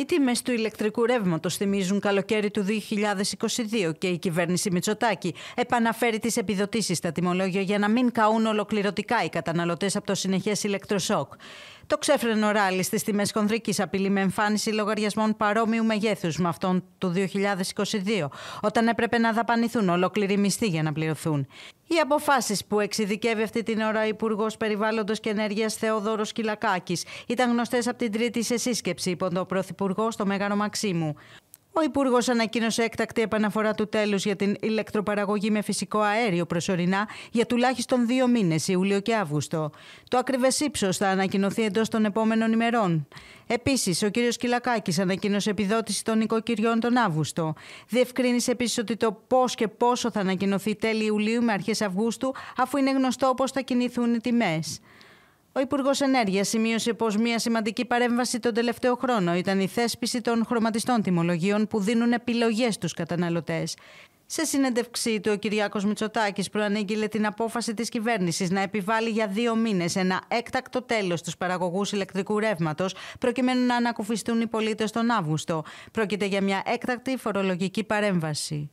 Οι τιμές του ηλεκτρικού ρεύματος θυμίζουν καλοκαίρι του 2022 και η κυβέρνηση Μητσοτάκη επαναφέρει τις επιδοτήσεις στα τιμολόγια για να μην καούν ολοκληρωτικά οι καταναλωτές από το συνεχές ηλεκτροσόκ. Το ξέφρενο ράλι στις τιμές χονδρικής απειλεί με εμφάνιση λογαριασμών παρόμοιου μεγέθους με αυτόν του 2022, όταν έπρεπε να δαπανηθούν ολόκληροι μισθοί για να πληρωθούν. Οι αποφάσεις που εξειδικεύει αυτή την ώρα ο Υπουργός Περιβάλλοντος και Ενέργειας Θεόδωρος Κυλακάκης ήταν γνωστές από την Τρίτη σε σύσκεψη υπό τον Πρωθυπουργός στο Μέγαρο Μαξίμου. Ο Υπουργός ανακοίνωσε έκτακτη επαναφορά του τέλους για την ηλεκτροπαραγωγή με φυσικό αέριο προσωρινά για τουλάχιστον δύο μήνες, Ιούλιο και Αύγουστο. Το ακριβές ύψος θα ανακοινωθεί εντός των επόμενων ημερών. Επίσης, ο κ. Κυλακάκης ανακοίνωσε επιδότηση των οικοκυριών τον Αύγουστο. Διευκρίνησε επίσης ότι το πώς και πόσο θα ανακοινωθεί τέλη Ιουλίου με αρχές Αυγούστου, αφού είναι γνωστό πώς θα κινηθούν οι τιμές. Ο Υπουργός Ενέργειας σημείωσε πως μια σημαντική παρέμβαση τον τελευταίο χρόνο ήταν η θέσπιση των χρωματιστών τιμολογίων που δίνουν επιλογές στους καταναλωτές. Σε συνέντευξή του, ο Κυριάκος Μητσοτάκης προανήγγειλε την απόφαση της κυβέρνησης να επιβάλλει για δύο μήνες ένα έκτακτο τέλος στους παραγωγούς ηλεκτρικού ρεύματος, προκειμένου να ανακουφιστούν οι πολίτες τον Αύγουστο. Πρόκειται για μια έκτακτη φορολογική παρέμβαση.